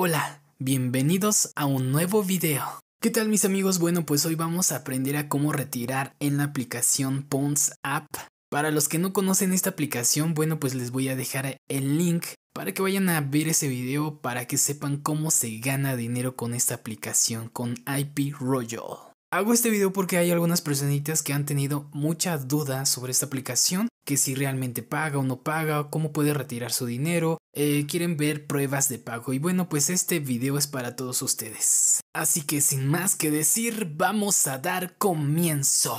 Hola, bienvenidos a un nuevo video. ¿Qué tal mis amigos? Bueno, pues hoy vamos a aprender a cómo retirar en la aplicación Pons App. Para los que no conocen esta aplicación, bueno, pues les voy a dejar el link para que vayan a ver ese video para que sepan cómo se gana dinero con esta aplicación, con IP Royal. Hago este video porque hay algunas personitas que han tenido mucha duda sobre esta aplicación, que si realmente paga o no paga, cómo puede retirar su dinero, eh, quieren ver pruebas de pago. Y bueno, pues este video es para todos ustedes. Así que sin más que decir, vamos a dar comienzo.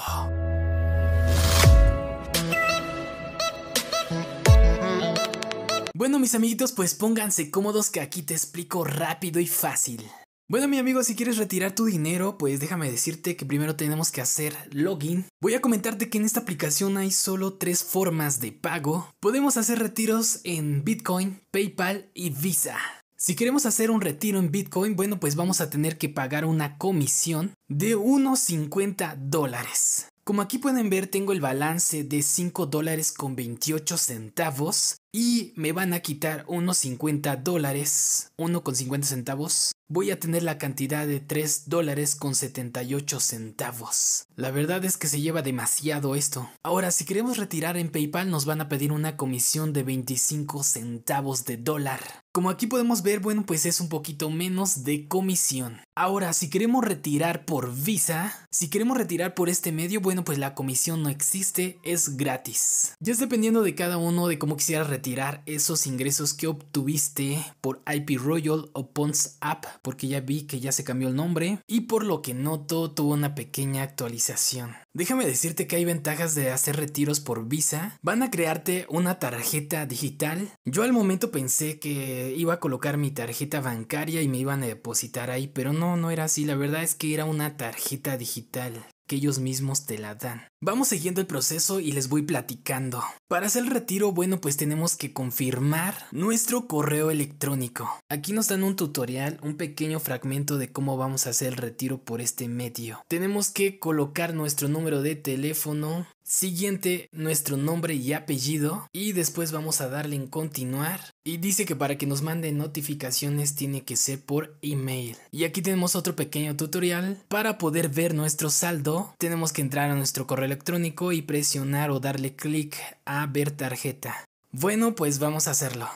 Bueno mis amiguitos, pues pónganse cómodos que aquí te explico rápido y fácil. Bueno, mi amigo, si quieres retirar tu dinero, pues déjame decirte que primero tenemos que hacer login. Voy a comentarte que en esta aplicación hay solo tres formas de pago. Podemos hacer retiros en Bitcoin, PayPal y Visa. Si queremos hacer un retiro en Bitcoin, bueno, pues vamos a tener que pagar una comisión de unos 50 dólares. Como aquí pueden ver, tengo el balance de 5 dólares con 28 centavos y me van a quitar unos 50 dólares, 1,50 centavos. Voy a tener la cantidad de 3 dólares con 78 centavos. La verdad es que se lleva demasiado esto. Ahora, si queremos retirar en PayPal nos van a pedir una comisión de 25 centavos de dólar. Como aquí podemos ver, bueno, pues es un poquito menos de comisión. Ahora, si queremos retirar por Visa, si queremos retirar por este medio, bueno, pues la comisión no existe, es gratis. Ya es dependiendo de cada uno de cómo quisiera retirar retirar esos ingresos que obtuviste por IP Royal o Pons App, porque ya vi que ya se cambió el nombre y por lo que noto tuvo una pequeña actualización. Déjame decirte que hay ventajas de hacer retiros por Visa. Van a crearte una tarjeta digital. Yo al momento pensé que iba a colocar mi tarjeta bancaria y me iban a depositar ahí, pero no, no era así. La verdad es que era una tarjeta digital que ellos mismos te la dan. Vamos siguiendo el proceso y les voy platicando. Para hacer el retiro, bueno, pues tenemos que confirmar nuestro correo electrónico. Aquí nos dan un tutorial, un pequeño fragmento de cómo vamos a hacer el retiro por este medio. Tenemos que colocar nuestro número de teléfono, Siguiente, nuestro nombre y apellido. Y después vamos a darle en continuar. Y dice que para que nos mande notificaciones tiene que ser por email. Y aquí tenemos otro pequeño tutorial. Para poder ver nuestro saldo, tenemos que entrar a nuestro correo electrónico y presionar o darle clic a ver tarjeta. Bueno, pues vamos a hacerlo.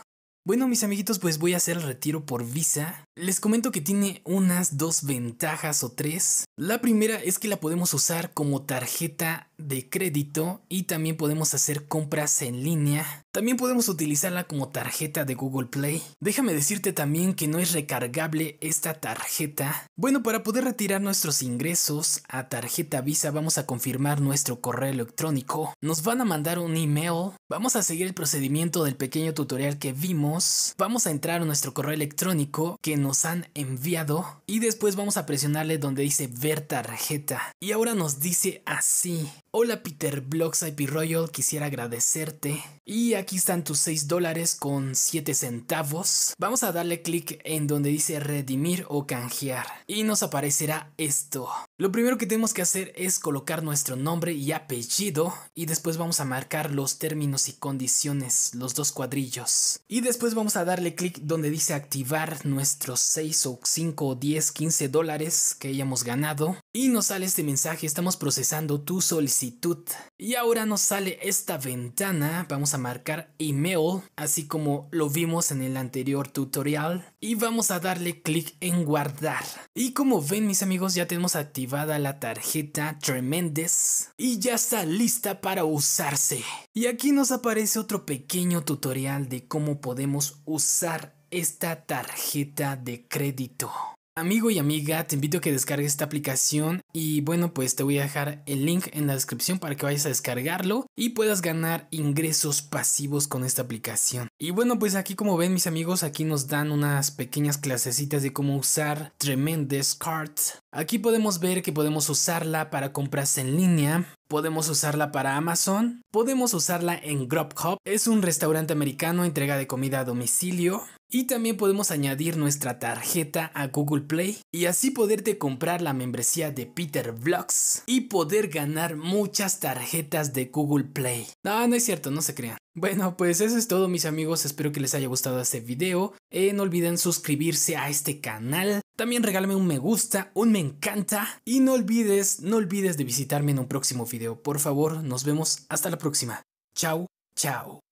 Bueno, mis amiguitos, pues voy a hacer el retiro por Visa. Les comento que tiene unas dos ventajas o tres. La primera es que la podemos usar como tarjeta de crédito y también podemos hacer compras en línea. También podemos utilizarla como tarjeta de Google Play. Déjame decirte también que no es recargable esta tarjeta. Bueno, para poder retirar nuestros ingresos a tarjeta Visa vamos a confirmar nuestro correo electrónico. Nos van a mandar un email. Vamos a seguir el procedimiento del pequeño tutorial que vimos vamos a entrar a nuestro correo electrónico que nos han enviado y después vamos a presionarle donde dice ver tarjeta. Y ahora nos dice así. Hola Peter blocks IP Royal, quisiera agradecerte. Y aquí están tus 6 dólares con 7 centavos. Vamos a darle clic en donde dice redimir o canjear. Y nos aparecerá esto. Lo primero que tenemos que hacer es colocar nuestro nombre y apellido. Y después vamos a marcar los términos y condiciones, los dos cuadrillos. Y después pues vamos a darle clic donde dice activar nuestros 6 o 5 o 10, 15 dólares que hayamos ganado. Y nos sale este mensaje, estamos procesando tu solicitud. Y ahora nos sale esta ventana, vamos a marcar email, así como lo vimos en el anterior tutorial. Y vamos a darle clic en guardar. Y como ven mis amigos, ya tenemos activada la tarjeta Tremendes. Y ya está lista para usarse. Y aquí nos aparece otro pequeño tutorial de cómo podemos usar esta tarjeta de crédito. Amigo y amiga, te invito a que descargues esta aplicación y bueno, pues te voy a dejar el link en la descripción para que vayas a descargarlo y puedas ganar ingresos pasivos con esta aplicación. Y bueno, pues aquí como ven mis amigos, aquí nos dan unas pequeñas clasecitas de cómo usar Tremendous Cards Aquí podemos ver que podemos usarla para compras en línea, podemos usarla para Amazon, podemos usarla en Grubhub, es un restaurante americano, entrega de comida a domicilio, y también podemos añadir nuestra tarjeta a Google Play y así poderte comprar la membresía de Peter Vlogs y poder ganar muchas tarjetas de Google Play. No, no es cierto, no se crean. Bueno, pues eso es todo mis amigos, espero que les haya gustado este video. Eh, no olviden suscribirse a este canal, también regálame un me gusta, un me encanta y no olvides, no olvides de visitarme en un próximo video. Por favor, nos vemos hasta la próxima. Chao, chao.